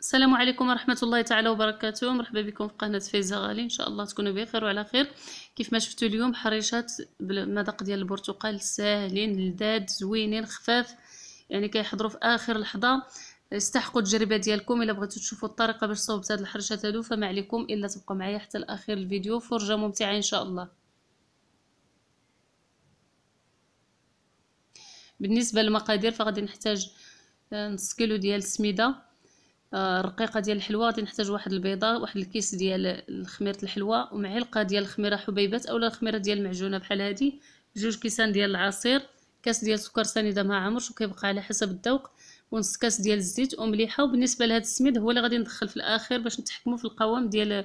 السلام عليكم ورحمة الله تعالى وبركاته مرحبا بكم في قناة فيزا غالي إن شاء الله تكونوا بخير وعلى خير كيف ما شفتوا اليوم حريشات بالمذاق ديال البرتقال ساهلين لذاد زوينين خفاف يعني كيحضروا في آخر لحظة استحقوا التجربة ديالكم إلا بغيتوا تشوفوا الطريقة باش صوبت هاد الحريشات هادو فما عليكم إلا تبقوا معايا حتى الآخر الفيديو فرجة ممتعة إن شاء الله بالنسبة للمقادير فغادي نحتاج نص كيلو ديال السميدة آه، رقيقه ديال الحلوى غادي نحتاج واحد البيضه واحد الكيس ديال الخميره الحلوى ومعلقه ديال الخميره حبيبات اولا الخميره ديال المعجونه بحال هادي جوج كيسان ديال العصير كاس ديال سكر سنيده ما عامرش وكيبقى على حسب الذوق ونص كاس ديال الزيت ومليحه وبالنسبه لهاد السميد هو اللي غادي ندخل في الاخير باش نتحكموا في القوام ديال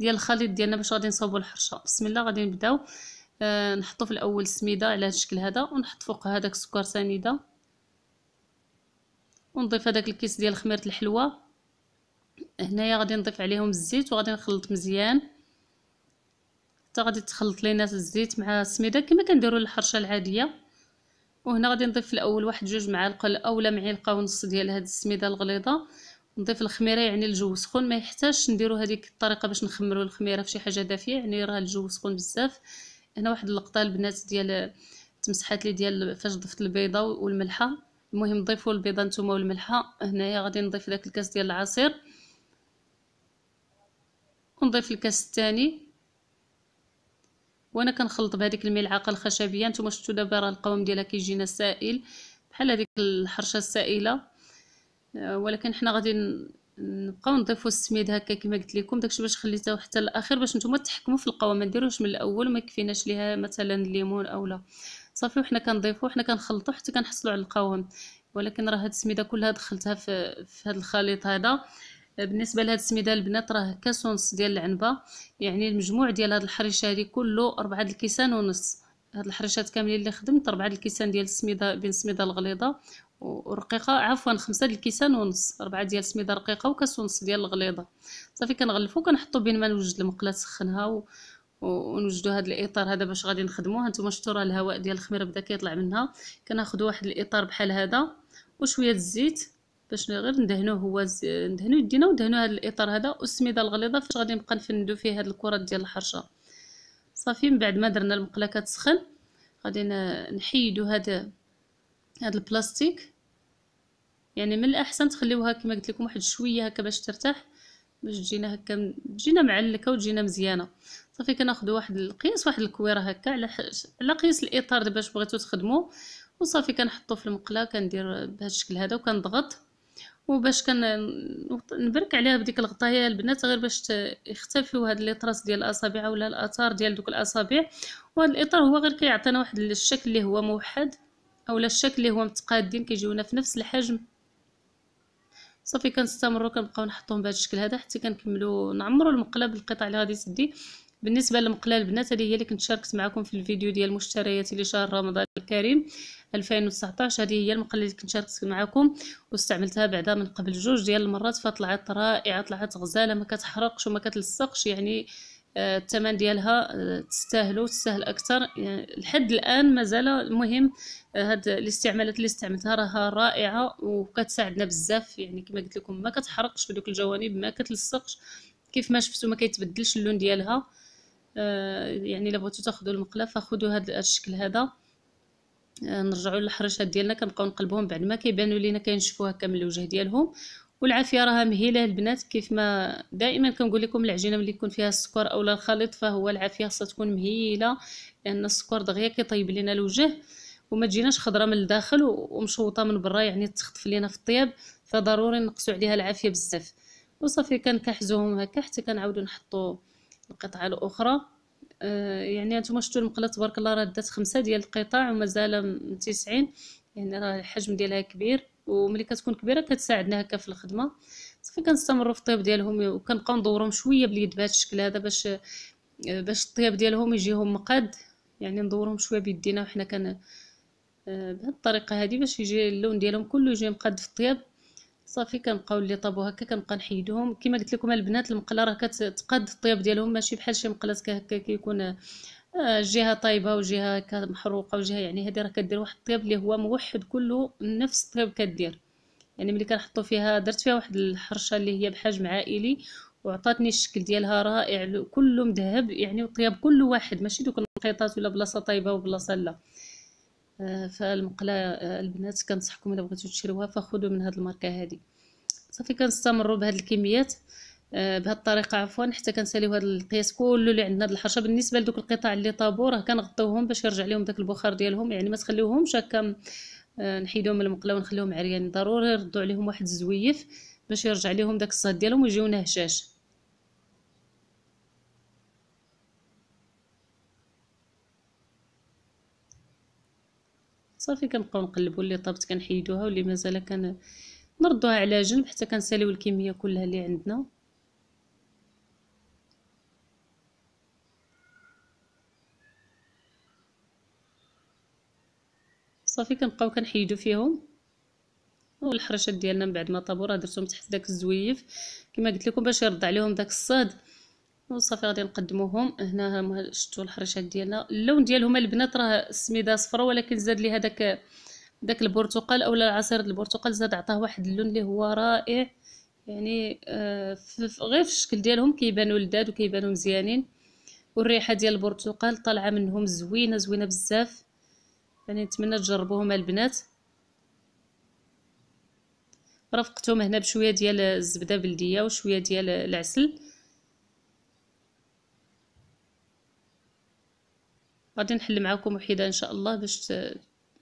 ديال الخليط ديالنا باش غادي نصاوبوا الحرشه بسم الله غادي نبداو آه نحطو في الاول السميده على هذا الشكل هذا ونحط فوق هذاك السكر سنيده ونضيف هذاك الكيس ديال خميره الحلوى هنايا غادي نضيف عليهم الزيت وغادي نخلط مزيان حتى غادي تخلط لينا الزيت مع السميده كما كنديروا الحرشه العاديه وهنا غادي نضيف في الاول واحد جوج معالق اولا معلقه ونص ديال هاد السميده الغليظه نضيف الخميره يعني الجو سخون ما يحتاجش نديروا هذيك الطريقه باش نخمروا الخميره في شي حاجه دافيه يعني راه الجو سخون بزاف هنا واحد اللقطه البنات ديال تمسحات لي ديال فاش ضفت البيضه والملحه المهم نضيفوا البيضه نتوما والملحه هنايا غادي نضيف داك الكاس ديال العصير ونضيف الكاس الثاني وانا كنخلط بهذيك الملعقه الخشبيه نتوما شفتوا دابا راه القوام ديالها كيجينا سائل بحال هذيك الحرشه السائله آه، ولكن حنا غادي نبقاو نضيفوا السميد هكا كما قلت لكم داكشي باش خليته حتى الاخير باش نتوما تحكموا في القوام ما من الاول ما كفيناش ليها مثلا الليمون اولا صافي وحنا كنضيفو وحنا كنخلطو حتى كنحصلو على القوام ولكن راه هاد السميده كلها دخلتها في, في هاد الخليط هذا بالنسبه لهاد السميده البنات راه كاس ونص ديال العنبه يعني المجموع ديال هاد الحريشه هادي كله ربعة الكيسان ونص هاد الحريشات كاملين اللي خدمت ربعة الكيسان ديال السميده بين السميده الغليظه ورقيقه عفوا خمسة الكيسان ونص ربعة ديال السميده رقيقه وكاس ونص ديال الغليظه صافي كنغلفو كنحطو بين ما نوجد المقله سخنها و... ونوجدوا هذا الاطار هذا باش غادي نخدموه هانتوما شفتوا راه الهواء ديال الخميره بدا كيطلع منها كناخذوا واحد الاطار بحال هذا وشويه الزيت باش غير ندهنوه هو ز... ندهنو يدينا وندهنو هذا الاطار هذا والسميده الغليظه فاش غادي نبقى نفندو فيه هاد الكرات ديال الحرشه صافي من بعد ما درنا المقله كتسخن غادي نحيدو هذا هذا البلاستيك يعني من الاحسن تخليوها كما قلت لكم واحد شويه هكا باش ترتاح باش تجينا هكا تجينا معلكه وتجينا مزيانه صافي كناخذوا واحد القياس واحد الكويره هكا على على قياس الاطار دابا باش بغيتو تخدموا وصافي كنحطو في المقله كندير بهذا الشكل هذا وكنضغط وباش كنبرك نبرك عليها بديك الغطايه البنات غير باش يختفيو هاد لي طراس ديال الاصابع ولا الاثار ديال دوك الاصابع وهاد الاطار هو غير كيعطينا واحد الشكل اللي هو موحد اولا الشكل اللي هو متقادين كيجيونا في نفس الحجم صافي كنستمروا كنبقاو نحطهم بهذا الشكل هذا حتى كنكملوا نعمروا المقله بالقطع اللي غادي تدي بالنسبه لمقله البنات هذه هي اللي كنت شاركت معكم في الفيديو ديال مشترياتي لشهر رمضان الكريم 2019 هذه هي المقله اللي كنت شاركت معكم واستعملتها بعدا من قبل جوج ديال المرات فطلعت رائعه طلعت غزاله ما كتحرقش وما كتلصقش يعني آه، الثمن ديالها آه، تستاهلو تستاهل اكثر يعني لحد الان مازال المهم آه، هاد الاستعمالات اللي استعملتها راها رائعه وكتساعدنا بزاف يعني كما قلت لكم ما كتحرقش في دوك الجوانب ما كتلصقش كيف ما شفتوا ما كيتبدلش اللون ديالها آه، يعني الا بغيتو تاخذوا المقله فخذوا هذا الشكل هذا آه، نرجعوا للحرشات ديالنا كنبقاو نقلبوهم بعد ما كيبانوا لينا هكا من الوجه ديالهم والعافيه راها مهيله البنات كيف ما دائما كنقول لكم العجينه ملي يكون فيها السكر اولا الخليط فهو العافيه خاصها تكون مهيله لان السكر دغيا كيطيب لينا الوجه وما تجيناش خضره من الداخل ومشوطه من برا يعني تخطف لينا في الطياب فضروري نقصوا عليها العافيه بزاف وصافي كنكحزوهم هكا حتى كنعاودو نحطو القطعه الاخرى آه، يعني نتوما شفتوا المقله تبارك الله راه دات خمسة ديال القطع ومازال تسعين يعني راه الحجم ديالها كبير وملي كتكون كبيره كتساعدنا هكا في الخدمه صافي كنستمروا في الطياب ديالهم وكنبقاو ندورهم شويه باليد بهذا الشكل هذا باش آه، باش الطياب ديالهم يجيهم مقاد يعني ندورهم شويه بيدينا وحنا كن آه، بهذه الطريقه هذه باش يجي اللون ديالهم كله يجي مقاد في الطياب صافي كنبقاو اللي طابو هكا كنبقى نحيدهم كما قلت لكم البنات المقله راه كتقاد الطياب ديالهم ماشي بحال شي مقلات هكا كيكون آه، جهه طايبه وجهه محروقه وجهه يعني هذه راه كدير واحد الطياب اللي هو موحد كله نفس الطياب كدير يعني ملي كنحطو فيها درت فيها واحد الحرشه اللي هي بحجم عائلي وعطاتني الشكل ديالها رائع كله مذهب يعني الطياب كله واحد ماشي دوك النقيطات ولا بلاصه طايبه وبلاصه لا فالمقلاة البنات كنصحكم الا بغيتو تشريوها فخذوا من هاد الماركه هادي صافي كنستمروا بهاد الكميات آه، بهاد الطريقه عفوا حتى كنساليو هاد القياس كله اللي عندنا هاد الحرشه بالنسبه لدوك القطع اللي طابو راه كنغطيوهم باش يرجع لهم داك البخار ديالهم يعني ما تخليوهمش هكا آه، نحيدوهم من المقله ونخليهم عريانين ضروري ردوا عليهم واحد الزويف باش يرجع لهم داك الصهد ديالهم ويجيونا هشاش صافي كنبقاو نقلبوا اللي طابت كنحيدوها واللي مازال كن نردوها على جنب حتى كنساليو الكميه كلها اللي عندنا صافي كنبقاو كنحيدو فيهم والحرشات ديالنا من بعد ما طابو راه درتهم تحت داك الزويف كما قلت لكم باش يرد عليهم داك الصاد وصافي غادي نقدموهم هنا هما شفتوا الحرشات ديالنا اللون ديالهم البنات راه السميده صفرا ولكن زاد لي هذاك داك البرتقال اولا عصير البرتقال زاد عطاه واحد اللون اللي هو رائع يعني آه غير في الشكل ديالهم كيبانوا لذاد وكيبانوا مزيانين والريحه ديال البرتقال طالعه منهم زوينه زوينه بزاف يعني نتمنى تجربوهم البنات رافقتهم هنا بشويه ديال الزبده بلديه وشويه ديال العسل غادي نحل معكم وحده ان شاء الله باش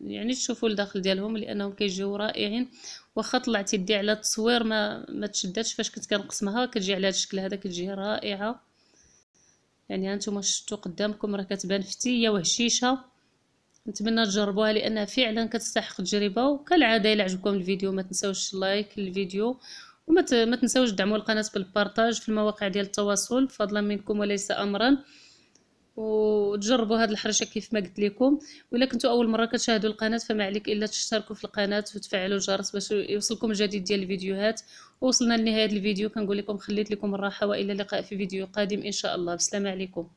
يعني تشوفوا الداخل ديالهم لانهم كيجيو رائعين واخا طلعت يدي على التصوير ما ما تشدتش فاش كنت كنقسمها كتجي على هذا الشكل هذا كتجي رائعه يعني هانتوما شفتوا قدامكم راه كتبان فتيه وهشيشه نتمنى تجربوها لانها فعلا كتستحق التجربه وكالعاده الى عجبكم الفيديو ما تنساوش اللايك للفيديو وما تنساوش تدعموا القناه بالبارطاج في المواقع ديال التواصل فضلا منكم وليس امرا وتجربوا هاد الحرشه كيف ما قلت لكم ولا كنتوا اول مره كتشاهدوا القناه فما عليك الا تشتركوا في القناه وتفعلوا الجرس باش يوصلكم الجديد ديال الفيديوهات ووصلنا لنهايه الفيديو كنقول لكم خليت لكم الراحه والى اللقاء في فيديو قادم ان شاء الله بسلام عليكم